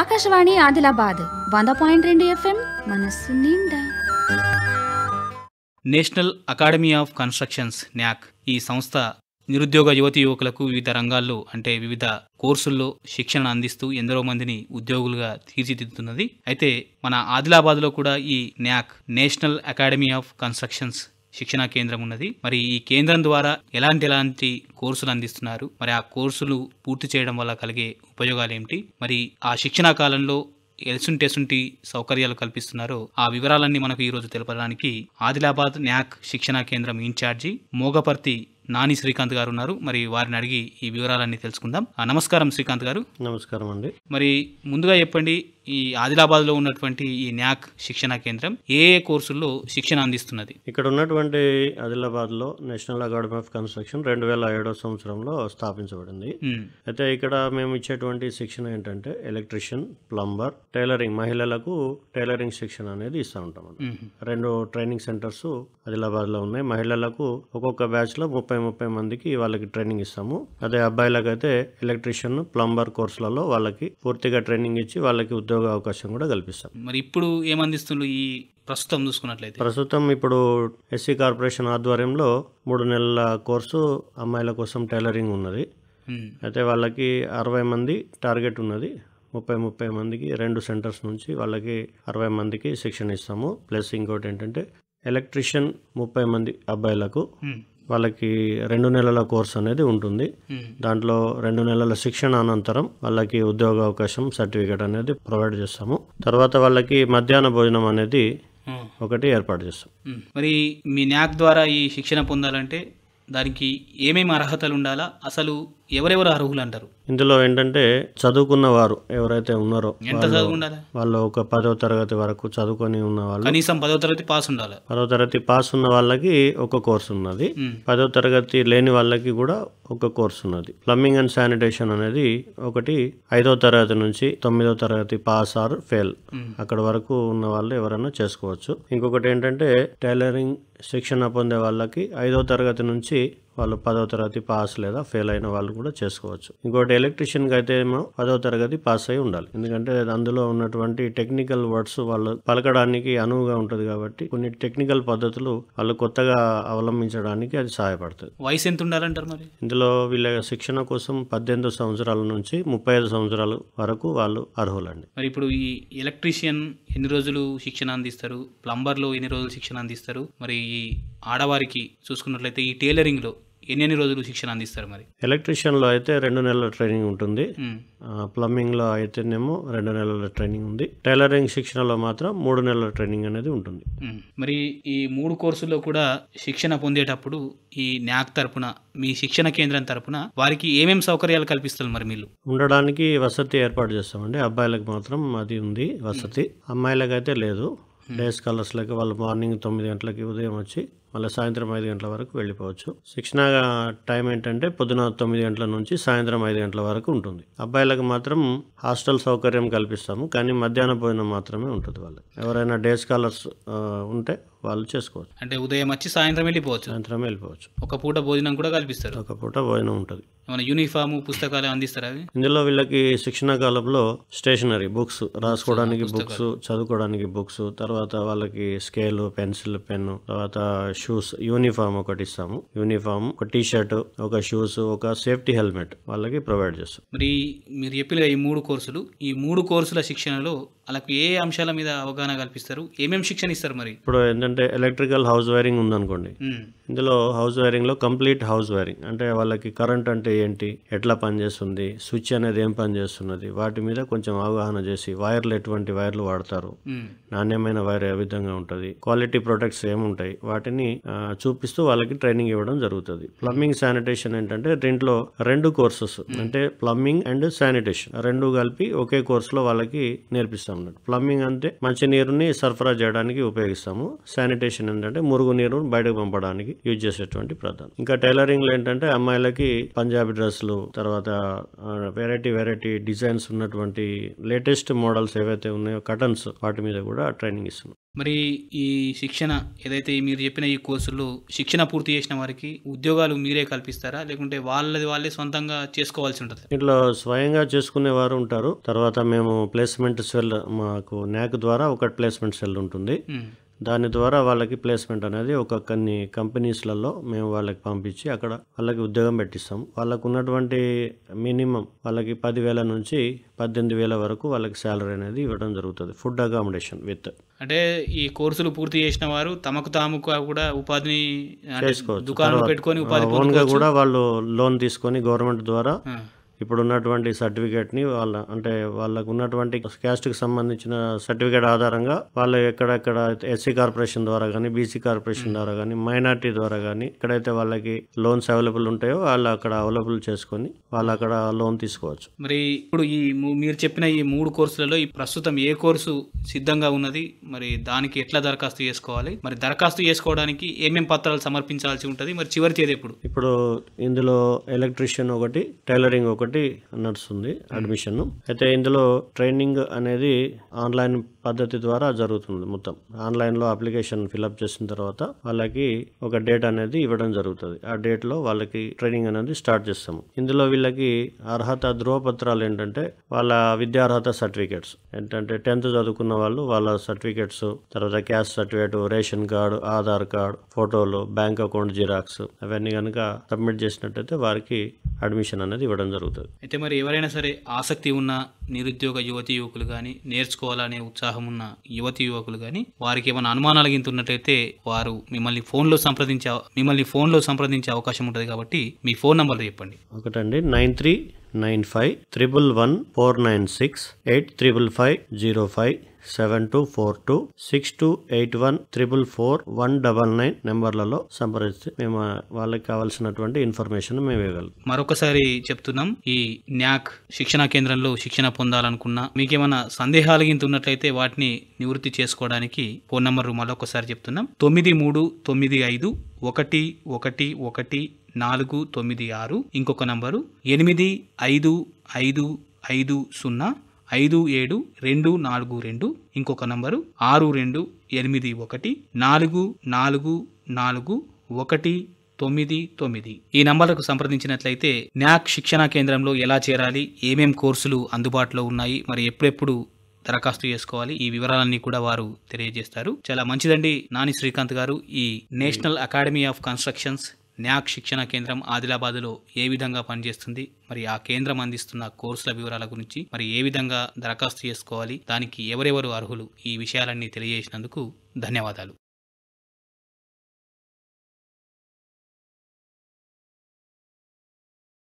ఆకాశవాణి ఆదిలాబాద్ వంద పాయింట్ రెండు ఎఫ్ఎం మనస్సు నిండా national academy of constructions NAC ఈ సంస్థ నిరుద్యోగ యువతి యువకులకు వివిధ రంగాల్లో అంటే వివిధ కోర్సుల్లో శిక్షణ అందిస్తూ ఎందరో మందిని ఉద్యోగులుగా తీర్చిదిద్దుతున్నది అయితే మన ఆదిలాబాద్లో కూడా ఈ NAC national academy of constructions శిక్షణా కేంద్రం ఉన్నది మరి ఈ కేంద్రం ద్వారా ఎలాంటి ఎలాంటి కోర్సులు అందిస్తున్నారు మరి ఆ కోర్సులు పూర్తి చేయడం వల్ల కలిగే ఉపయోగాలు ఏమిటి మరి ఆ శిక్షణా కాలంలో ఎసుంటెసుంటి సౌకర్యాలు కల్పిస్తున్నారో ఆ వివరాలన్నీ మనకు ఈరోజు తెలపడానికి ఆదిలాబాద్ న్యాక్ శిక్షణా కేంద్రం ఇన్ఛార్జి మోగపర్తి నాని శ్రీకాంత్ గారు ఉన్నారు మరి వారిని అడిగి ఈ వివరాలన్నీ తెలుసుకుందాం నమస్కారం శ్రీకాంత్ గారు నమస్కారం అండి మరి ముందుగా చెప్పండి ఈ ఆదిలాబాద్లో ఉన్నటువంటి ఈ న్యాక్ శిక్షణ కేంద్రం ఏ ఏ కోర్సుల్లో శిక్షణ అందిస్తున్నది ఇక్కడ ఉన్నటువంటి ఆదిలాబాద్లో నేషనల్ అకాడమీ ఆఫ్ కన్స్ట్రక్షన్ రెండు వేల ఏడో సంవత్సరంలో స్థాపించబడింది hmm. అయితే ఇక్కడ మేము ఇచ్చేటువంటి శిక్షణ ఏంటంటే ఎలక్ట్రిషియన్ ప్లంబర్ టైలరింగ్ మహిళలకు టైలరింగ్ శిక్షణ అనేది ఇస్తూ ఉంటాం hmm. రెండు ట్రైనింగ్ సెంటర్స్ ఆదిలాబాద్ లో ఉన్నాయి మహిళలకు ఒక్కొక్క బ్యాచ్లో ముప్పై ముప్పై మందికి వాళ్ళకి ట్రైనింగ్ ఇస్తాము అదే అబ్బాయిలకైతే ఎలక్ట్రిషియన్ ప్లంబర్ కోర్సులలో వాళ్ళకి పూర్తిగా ట్రైనింగ్ ఇచ్చి వాళ్ళకి ఉద్యోగ అవకాశం కూడా కల్పిస్తాం మరి ఇప్పుడు ఏమందిస్తున్నారు ఈ ప్రస్తుతం చూసుకున్నట్లయితే ప్రస్తుతం ఇప్పుడు ఎస్సీ కార్పొరేషన్ ఆధ్వర్యంలో మూడు నెలల కోర్సు అమ్మాయిల కోసం టైలరింగ్ ఉన్నది అయితే వాళ్ళకి అరవై మంది టార్గెట్ ఉన్నది ముప్పై ముప్పై మందికి రెండు సెంటర్స్ నుంచి వాళ్ళకి అరవై మందికి శిక్షణ ఇస్తాము ప్లస్ ఇంకోటి ఏంటంటే ఎలక్ట్రిషియన్ ముప్పై మంది అబ్బాయిలకు వాళ్ళకి రెండు నెలల కోర్స్ అనేది ఉంటుంది దాంట్లో రెండు నెలల శిక్షణ అనంతరం వాళ్ళకి ఉద్యోగ అవకాశం సర్టిఫికేట్ అనేది ప్రొవైడ్ చేస్తాము తర్వాత వాళ్ళకి మధ్యాహ్న భోజనం అనేది ఒకటి ఏర్పాటు చేస్తాం మరి మీ న్యాక్ ద్వారా ఈ శిక్షణ పొందాలంటే దానికి ఏమేమి అర్హతలు ఉండాలా అసలు ఎవరెవరు అర్హులు అంటారు ఇందులో ఏంటంటే చదువుకున్న వారు ఎవరైతే ఉన్నారో ఎంత చదువుకుండాలి వాళ్ళు ఒక పదో తరగతి వరకు చదువుకొని ఉన్న వాళ్ళు కనీసం పదో తరగతి పాస్ ఉండాలి పదో తరగతి పాస్ ఉన్న వాళ్ళకి ఒక కోర్స్ ఉన్నది పదో తరగతి లేని వాళ్ళకి కూడా ఒక కోర్స్ ఉన్నది ప్లంబింగ్ అండ్ శానిటేషన్ అనేది ఒకటి ఐదో తరగతి నుంచి తొమ్మిదో తరగతి పాస్ ఆర్ ఫెయిల్ అక్కడ వరకు ఉన్న వాళ్ళు ఎవరైనా చేసుకోవచ్చు ఇంకొకటి ఏంటంటే టైలరింగ్ శిక్షణ పొందే వాళ్ళకి ఐదో తరగతి నుంచి వాళ్ళు పదో తరగతి పాస్ లేదా ఫెయిల్ అయిన వాళ్ళు కూడా చేసుకోవచ్చు ఇంకోటి ఎలక్ట్రిషియన్కి అయితే ఏమో పదో తరగతి పాస్ అయి ఉండాలి ఎందుకంటే అందులో ఉన్నటువంటి టెక్నికల్ వర్డ్స్ వాళ్ళు పలకడానికి అనువుగా ఉంటుంది కాబట్టి కొన్ని టెక్నికల్ పద్ధతులు వాళ్ళు కొత్తగా అవలంబించడానికి అది సహాయపడుతుంది వయసు ఎంత ఉండాలంటారు మరి ఇందులో వీళ్ళ శిక్షణ కోసం పద్దెనిమిది సంవత్సరాల నుంచి ముప్పై ఐదు సంవత్సరాల వరకు వాళ్ళు అర్హులండి మరి ఇప్పుడు ఈ ఎలక్ట్రీషియన్ ఎన్ని రోజులు శిక్షణ అందిస్తారు ప్లంబర్లు ఎన్ని రోజులు శిక్షణ అందిస్తారు మరి ఈ ఆడవారికి చూసుకున్నట్లయితే ఈ టైలరింగ్లో ఎన్ని రోజులు శిక్షణ అందిస్తారు మరి ఎలక్ట్రీషియన్లో అయితే రెండు నెలల ట్రైనింగ్ ఉంటుంది ప్లంబింగ్లో అయితేనేమో రెండు నెలల ట్రైనింగ్ ఉంది టైలరింగ్ శిక్షణలో మాత్రం మూడు నెలల ట్రైనింగ్ అనేది ఉంటుంది మరి ఈ మూడు కోర్సుల్లో కూడా శిక్షణ పొందేటప్పుడు ఈ న్యాక్ తరపున మీ శిక్షణ కేంద్రం తరపున వారికి ఏమేమి సౌకర్యాలు కల్పిస్తారు మరి మీరు ఉండడానికి వసతి ఏర్పాటు చేస్తామండి అబ్బాయిలకు మాత్రం అది ఉంది వసతి అమ్మాయిలకైతే లేదు డే స్కాలర్స్లకి వాళ్ళు మార్నింగ్ తొమ్మిది గంటలకి ఉదయం వచ్చి మళ్ళీ సాయంత్రం ఐదు గంటల వరకు వెళ్ళిపోవచ్చు శిక్షణ టైం ఏంటంటే పొద్దున తొమ్మిది గంటల నుంచి సాయంత్రం ఐదు గంటల వరకు ఉంటుంది అబ్బాయిలకు మాత్రం హాస్టల్ సౌకర్యం కల్పిస్తాము కానీ మధ్యాహ్న భోజనం మాత్రమే ఉంటుంది వాళ్ళు ఎవరైనా డే స్కాలర్స్ ఉంటే వాళ్ళు చేసుకోవచ్చు అంటే ఉదయం వచ్చి సాయంత్రం వెళ్ళిపోవచ్చు సాయంత్రం వెళ్ళిపోవచ్చు ఒక పూట భోజనం కూడా కల్పిస్తారు ఒక పూట భోజనం ఉంటుంది యూనిఫామ్ పుస్తకాలు అందిస్తారా అవి ఇందులో వీళ్ళకి శిక్షణ కాలంలో స్టేషనరీ బుక్స్ రాసుకోవడానికి బుక్స్ చదువుకోవడానికి బుక్స్ తర్వాత వాళ్ళకి స్కేల్ పెన్సిల్ పెన్ను తర్వాత షూస్ యూనిఫామ్ ఒకటి ఇస్తాము యూనిఫామ్ ఒక టీ షర్ట్ ఒక షూస్ ఒక సేఫ్టీ హెల్మెట్ వాళ్ళకి ప్రొవైడ్ చేస్తాం మరి మీరు చెప్పిన ఈ మూడు కోర్సులు ఈ మూడు కోర్సుల శిక్షణలో వాళ్ళకు ఏ అంశాల మీద అవగాహన కల్పిస్తారు ఏమేమి శిక్షణ ఇస్తారు మరి ఇప్పుడు ఏంటంటే ఎలక్ట్రికల్ హౌస్ వైరింగ్ ఉందనుకోండి ఇందులో హౌస్ వైరింగ్ లో కంప్లీట్ హౌస్ వైరింగ్ అంటే వాళ్ళకి కరెంట్ అంటే ఏంటి ఎట్లా పనిచేస్తుంది స్విచ్ అనేది ఏం పనిచేస్తున్నది వాటి మీద కొంచెం అవగాహన చేసి వైర్లు ఎటువంటి వైర్లు వాడతారు నాణ్యమైన వైర్ ఏ విధంగా ఉంటుంది క్వాలిటీ ప్రొడక్ట్స్ ఏముంటాయి వాటిని చూపిస్తూ వాళ్ళకి ట్రైనింగ్ ఇవ్వడం జరుగుతుంది ప్లంబింగ్ శానిటేషన్ ఏంటంటే దీంట్లో రెండు కోర్సెస్ అంటే ప్లంబింగ్ అండ్ శానిటేషన్ రెండు కలిపి ఒకే కోర్సులో వాళ్ళకి నేర్పిస్తారు ఉపయోగిస్తాం అన్నట్టు ప్లంబింగ్ అంటే మంచినీరుని సరఫరా చేయడానికి ఉపయోగిస్తాము శానిటేషన్ ఏంటంటే మురుగు నీరు బయటకు పంపడానికి యూజ్ చేసేటువంటి ప్రధానం ఇంకా టైలరింగ్లో ఏంటంటే అమ్మాయిలకి పంజాబీ డ్రెస్సులు తర్వాత వెరైటీ వెరైటీ డిజైన్స్ ఉన్నటువంటి లేటెస్ట్ మోడల్స్ ఏవైతే ఉన్నాయో కటన్స్ వాటి మీద కూడా ట్రైనింగ్ ఇస్తున్నాం మరి ఈ శిక్షణ ఏదైతే మీరు చెప్పిన ఈ కోర్సులు శిక్షణ పూర్తి చేసిన వారికి ఉద్యోగాలు మీరే కల్పిస్తారా లేకుంటే వాళ్ళది వాళ్ళే సొంతంగా చేసుకోవాల్సి ఉంటుంది ఇంట్లో స్వయంగా చేసుకునే వారు ఉంటారు తర్వాత మేము ప్లేస్మెంట్ సెల్ మాకు న్యాక్ ద్వారా ఒక ప్లేస్మెంట్ సెల్ ఉంటుంది దాని ద్వారా వాళ్ళకి ప్లేస్మెంట్ అనేది ఒక కొన్ని కంపెనీస్లలో మేము వాళ్ళకి పంపించి అక్కడ వాళ్ళకి ఉద్యోగం పెట్టిస్తాం వాళ్ళకు ఉన్నటువంటి మినిమం వాళ్ళకి పదివేల నుంచి పద్దెనిమిది వేల వరకు వాళ్ళకి శాలరీ అనేది ఇవ్వడం జరుగుతుంది ఫుడ్ అకామిడేషన్ విత్ అంటే ఈ కోర్సులు పూర్తి చేసిన వారు తమకు తాము కూడా ఉపాధిని చేసుకోవచ్చు దుకాణం పెట్టుకొని ఉపాధి కూడా వాళ్ళు లోన్ తీసుకొని గవర్నమెంట్ ద్వారా ఇప్పుడు ఉన్నటువంటి సర్టిఫికేట్ని వాళ్ళ అంటే వాళ్ళకు ఉన్నటువంటి క్యాస్ట్కి సంబంధించిన సర్టిఫికేట్ ఆధారంగా వాళ్ళు ఎక్కడెక్కడ ఎస్సీ కార్పొరేషన్ ద్వారా కానీ బీసీ కార్పొరేషన్ ద్వారా కానీ మైనార్టీ ద్వారా కానీ ఎక్కడైతే వాళ్ళకి లోన్స్ అవైలబుల్ ఉంటాయో వాళ్ళు అక్కడ అవైలబుల్ చేసుకొని వాళ్ళు అక్కడ లోన్ తీసుకోవచ్చు మరి ఇప్పుడు ఈ మీరు చెప్పిన ఈ మూడు కోర్సులలో ఈ ప్రస్తుతం ఏ కోర్సు సిద్ధంగా ఉన్నది మరి దానికి ఎట్లా దరఖాస్తు చేసుకోవాలి మరి దరఖాస్తు చేసుకోవడానికి ఏమేమి పత్రాలు సమర్పించాల్సి ఉంటుంది మరి చివరి తేదీ ఇప్పుడు ఇప్పుడు ఇందులో ఎలక్ట్రిషియన్ ఒకటి టైలరింగ్ ఒకటి ఒకటి నడుస్తుంది అడ్మిషన్ అయితే ఇందులో ట్రైనింగ్ అనేది ఆన్లైన్ పద్ధతి ద్వారా జరుగుతుంది మొత్తం ఆన్లైన్లో అప్లికేషన్ ఫిలప్ చేసిన తర్వాత వాళ్ళకి ఒక డేట్ అనేది ఇవ్వడం జరుగుతుంది ఆ డేట్ లో వాళ్ళకి ట్రైనింగ్ అనేది స్టార్ట్ చేస్తాము ఇందులో వీళ్ళకి అర్హత ధ్రువపత్రాలు ఏంటంటే వాళ్ళ విద్యార్హత సర్టిఫికేట్స్ ఏంటంటే టెన్త్ చదువుకున్న వాళ్ళు వాళ్ళ సర్టిఫికేట్స్ తర్వాత caste certificate ration card Aadhaar card ఫోటోలు బ్యాంక్ అకౌంట్ జిరాక్స్ అవన్నీ కనుక సబ్మిట్ చేసినట్టయితే వారికి అడ్మిషన్ అనేది ఇవ్వడం జరుగుతుంది అయిపోతుంది అయితే మరి ఎవరైనా సరే ఆసక్తి ఉన్న నిరుద్యోగ యువతి యువకులు కానీ నేర్చుకోవాలనే ఉత్సాహం ఉన్న యువతి యువకులు కానీ వారికి ఏమైనా అనుమానాలు గింతున్నట్టయితే వారు మిమ్మల్ని ఫోన్లో సంప్రదించే మిమ్మల్ని ఫోన్లో సంప్రదించే అవకాశం ఉంటుంది కాబట్టి మీ ఫోన్ నంబర్ చెప్పండి ఒకటండి nine three nine five triple one four nine six eight triple five zero five seven two four two six two eight one triple four one double nine నెంబర్లలో సంప్రదిస్తే మేము వాళ్ళకి కావాల్సినటువంటి ఇన్ఫర్మేషన్ మేము ఇవ్వగలం మరొకసారి చెప్తున్నాం ఈ న్యాక్ శిక్షణ కేంద్రంలో శిక్షణ పొందాలనుకున్నా మీకేమైనా సందేహాలు గింత ఉన్నట్లయితే వాటిని నివృత్తి చేసుకోవడానికి ఫోన్ నంబర్ మరొకసారి చెప్తున్నాం తొమ్మిది మూడు తొమ్మిది ఐదు ఒకటి ఒకటి ఒకటి నాలుగు తొమ్మిది ఆరు ఇంకొక నంబరు ఎనిమిది ఐదు ఐదు ఐదు సున్నా ఐదు ఏడు రెండు నాలుగు రెండు ఇంకొక నంబరు ఆరు రెండు ఎనిమిది ఒకటి నాలుగు నాలుగు నాలుగు ఒకటి తొమ్మిది తొమ్మిది ఈ నంబర్లకు సంప్రదించినట్లయితే న్యాక్ శిక్షణా కేంద్రంలో ఎలా చేరాలి ఏమేం కోర్సులు అందుబాటులో ఉన్నాయి మరి ఎప్పుడెప్పుడు దరఖాస్తు చేసుకోవాలి ఈ వివరాలన్నీ కూడా వారు తెలియజేస్తారు చాలా మంచిదండి నాని శ్రీకాంత్ గారు ఈ national academy of constructions NAC శిక్షణ కేంద్రం ఆదిలాబాద్లో ఏ విధంగా పనిచేస్తుంది మరి ఆ కేంద్రం అందిస్తున్న కోర్సుల వివరాల గురించి మరి ఏ విధంగా దరఖాస్తు చేసుకోవాలి దానికి ఎవరెవరు అర్హులు ఈ విషయాలన్నీ తెలియజేసినందుకు ధన్యవాదాలు